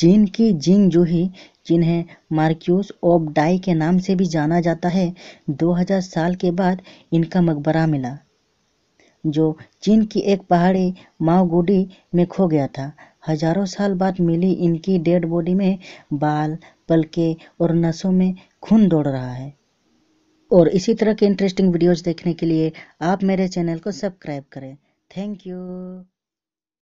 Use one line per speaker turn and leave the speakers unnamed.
चीन की जिंग जो जिन्हें मार्क्यूस ऑफ डाई के नाम से भी जाना जाता है 2000 साल के बाद इनका मकबरा मिला जो चीन की एक पहाड़ी माओगुडी में खो गया था हजारों साल बाद मिली इनकी डेड बॉडी में बाल पलके और नसों में खून दौड़ रहा है और इसी तरह के इंटरेस्टिंग वीडियोस देखने के लिए आप मेरे चैनल को सब्सक्राइब करें
थैंक यू